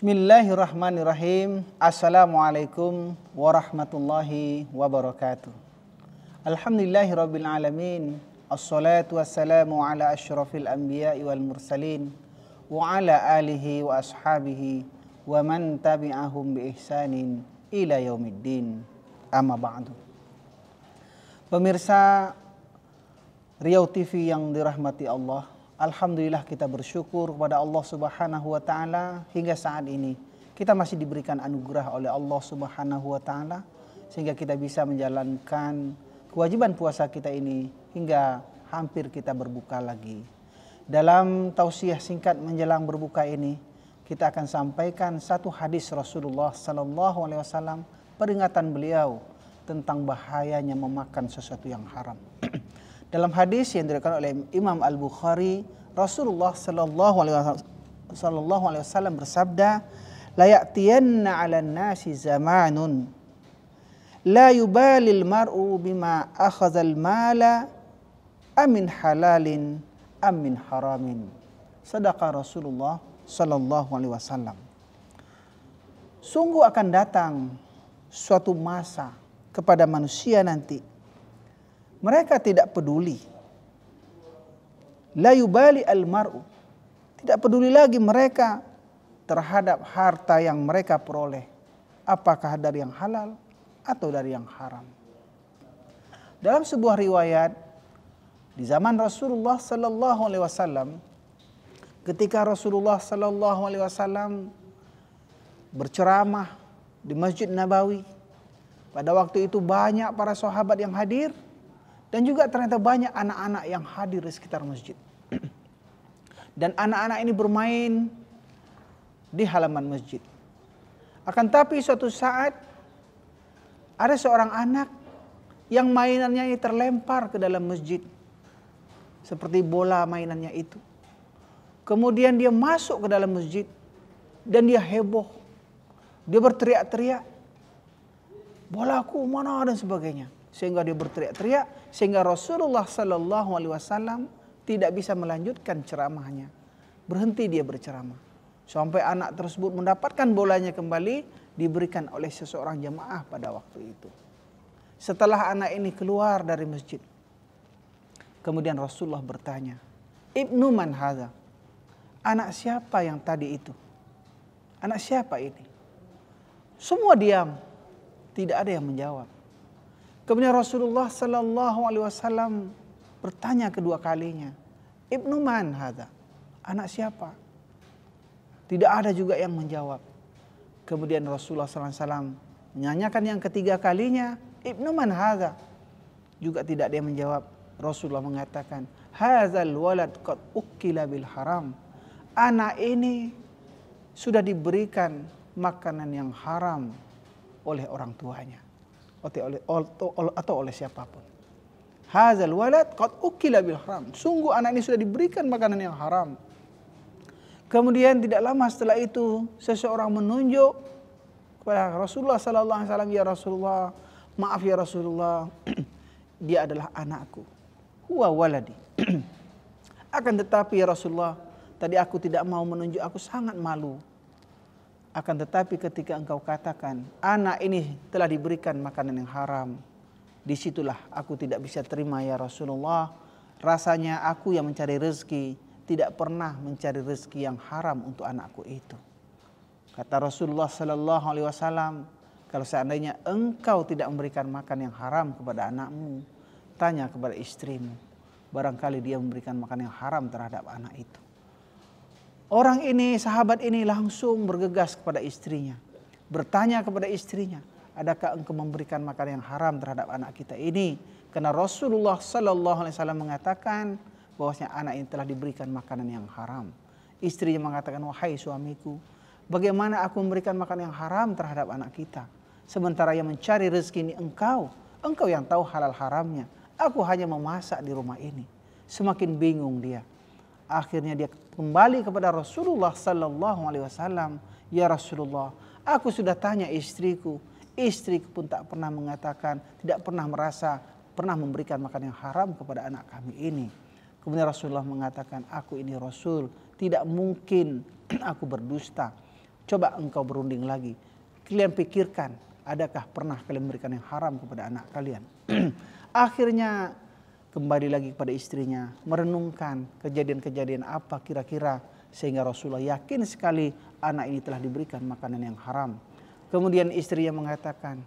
Bismillahirrahmanirrahim. Assalamualaikum warahmatullahi wabarakatuh. Alhamdulillahirabbil alamin. Assalatu wassalamu ala asyrafil anbiya'i wal mursalin wa ala alihi wa ashabihi wa man tabi'ahum bi ihsanin ila yaumiddin. Amma ba'du. Pemirsa Riau TV yang dirahmati Allah, Alhamdulillah kita bersyukur kepada Allah Subhanahu wa taala hingga saat ini kita masih diberikan anugerah oleh Allah Subhanahu wa taala sehingga kita bisa menjalankan kewajiban puasa kita ini hingga hampir kita berbuka lagi. Dalam tausiah singkat menjelang berbuka ini kita akan sampaikan satu hadis Rasulullah sallallahu alaihi wasallam peringatan beliau tentang bahayanya memakan sesuatu yang haram. Dalam hadis yang diriwayatkan oleh Imam Al Bukhari, Rasulullah Shallallahu Alaihi Wasallam bersabda, "Layatiyanna 'alan nasi zamanun la yubalil mar'u bima akhazal mala amin halalin amin haramin." Sedekah Rasulullah Shallallahu Alaihi Wasallam. Sungguh akan datang suatu masa kepada manusia nanti mereka tidak peduli. La yubali maru, Tidak peduli lagi mereka terhadap harta yang mereka peroleh. Apakah dari yang halal atau dari yang haram. Dalam sebuah riwayat di zaman Rasulullah sallallahu alaihi wasallam ketika Rasulullah sallallahu alaihi wasallam berceramah di Masjid Nabawi pada waktu itu banyak para sahabat yang hadir dan juga ternyata banyak anak-anak yang hadir di sekitar masjid. Dan anak-anak ini bermain di halaman masjid. Akan tapi suatu saat ada seorang anak yang mainannya ini terlempar ke dalam masjid. Seperti bola mainannya itu. Kemudian dia masuk ke dalam masjid dan dia heboh. Dia berteriak-teriak bolaku mana dan sebagainya. Sehingga dia berteriak-teriak sehingga Rasulullah sallallahu alaihi wasallam tidak bisa melanjutkan ceramahnya. Berhenti dia berceramah. Sampai anak tersebut mendapatkan bolanya kembali diberikan oleh seseorang jemaah pada waktu itu. Setelah anak ini keluar dari masjid. Kemudian Rasulullah bertanya, "Ibnu man Anak siapa yang tadi itu? Anak siapa ini? Semua diam tidak ada yang menjawab. Kemudian Rasulullah Sallallahu Alaihi Wasallam bertanya kedua kalinya, Ibnu Man hada? Anak siapa? Tidak ada juga yang menjawab. Kemudian Rasulullah SAW menyanyikan yang ketiga kalinya, Ibnu Man hada? Juga tidak ada yang menjawab. Rasulullah mengatakan, Hazal walad qad ukila bil haram. Anak ini sudah diberikan makanan yang haram oleh orang tuanya atau oleh siapapun. Hazal walad qad ukila bil haram. Sungguh anak ini sudah diberikan makanan yang haram. Kemudian tidak lama setelah itu seseorang menunjuk kepada Rasulullah sallallahu alaihi wasallam, "Ya Rasulullah, maaf ya Rasulullah, dia adalah anakku. Huwa waladi." Akan tetapi ya Rasulullah, tadi aku tidak mau menunjuk, aku sangat malu akan tetapi ketika engkau katakan, anak ini telah diberikan makanan yang haram. Disitulah aku tidak bisa terima ya Rasulullah. Rasanya aku yang mencari rezeki, tidak pernah mencari rezeki yang haram untuk anakku itu. Kata Rasulullah Sallallahu Alaihi Wasallam, kalau seandainya engkau tidak memberikan makan yang haram kepada anakmu, tanya kepada istrimu. Barangkali dia memberikan makan yang haram terhadap anak itu. Orang ini, sahabat ini langsung bergegas kepada istrinya. Bertanya kepada istrinya, adakah engkau memberikan makanan yang haram terhadap anak kita ini? Karena Rasulullah Sallallahu Alaihi Wasallam mengatakan bahwasanya anak ini telah diberikan makanan yang haram. Istrinya mengatakan, wahai suamiku, bagaimana aku memberikan makan yang haram terhadap anak kita? Sementara yang mencari rezeki ini engkau, engkau yang tahu halal haramnya. Aku hanya memasak di rumah ini. Semakin bingung dia Akhirnya dia kembali kepada Rasulullah sallallahu alaihi wasallam, "Ya Rasulullah, aku sudah tanya istriku, istriku pun tak pernah mengatakan, tidak pernah merasa pernah memberikan makan yang haram kepada anak kami ini." Kemudian Rasulullah mengatakan, "Aku ini Rasul, tidak mungkin aku berdusta." Coba engkau berunding lagi. Kalian pikirkan, adakah pernah kalian memberikan yang haram kepada anak kalian? Akhirnya kembali lagi kepada istrinya, merenungkan kejadian-kejadian apa kira-kira sehingga Rasulullah yakin sekali anak ini telah diberikan makanan yang haram. Kemudian istrinya mengatakan,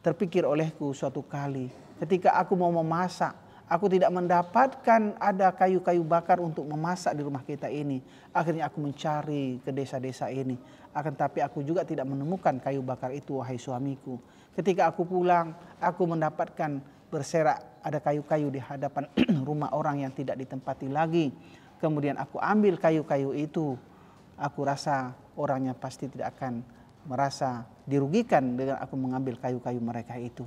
terpikir olehku suatu kali ketika aku mau memasak, aku tidak mendapatkan ada kayu-kayu bakar untuk memasak di rumah kita ini. Akhirnya aku mencari ke desa-desa ini. Akan tapi aku juga tidak menemukan kayu bakar itu wahai suamiku. Ketika aku pulang, aku mendapatkan berserak ada kayu-kayu di hadapan rumah orang yang tidak ditempati lagi. Kemudian aku ambil kayu-kayu itu. Aku rasa orangnya pasti tidak akan merasa dirugikan dengan aku mengambil kayu-kayu mereka itu.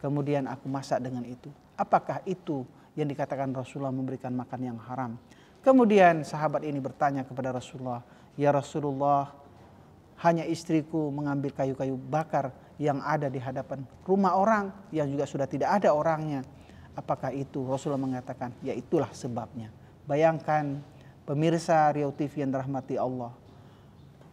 Kemudian aku masak dengan itu. Apakah itu yang dikatakan Rasulullah memberikan makan yang haram? Kemudian sahabat ini bertanya kepada Rasulullah, "Ya Rasulullah, hanya istriku mengambil kayu-kayu bakar yang ada di hadapan rumah orang yang juga sudah tidak ada orangnya. Apakah itu? Rasulullah mengatakan, ya itulah sebabnya. Bayangkan pemirsa Riau TV yang dirahmati Allah.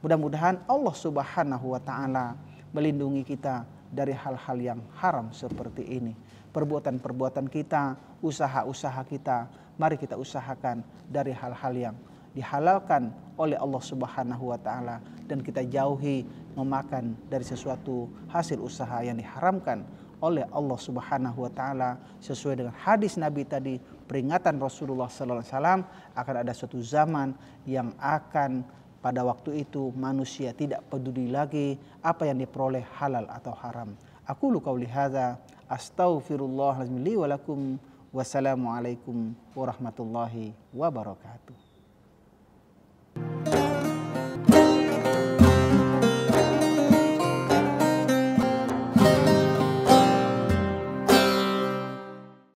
Mudah-mudahan Allah Subhanahu wa taala melindungi kita dari hal-hal yang haram seperti ini. Perbuatan-perbuatan kita, usaha-usaha kita, mari kita usahakan dari hal-hal yang dihalalkan oleh Allah Subhanahu wa taala dan kita jauhi memakan dari sesuatu hasil usaha yang diharamkan oleh Allah Subhanahu wa taala sesuai dengan hadis Nabi tadi peringatan Rasulullah sallallahu alaihi wasallam akan ada suatu zaman yang akan pada waktu itu manusia tidak peduli lagi apa yang diperoleh halal atau haram. Aku lu qauli hadza astaghfirullahaladzim li wa wassalamualaikum warahmatullahi wabarakatuh.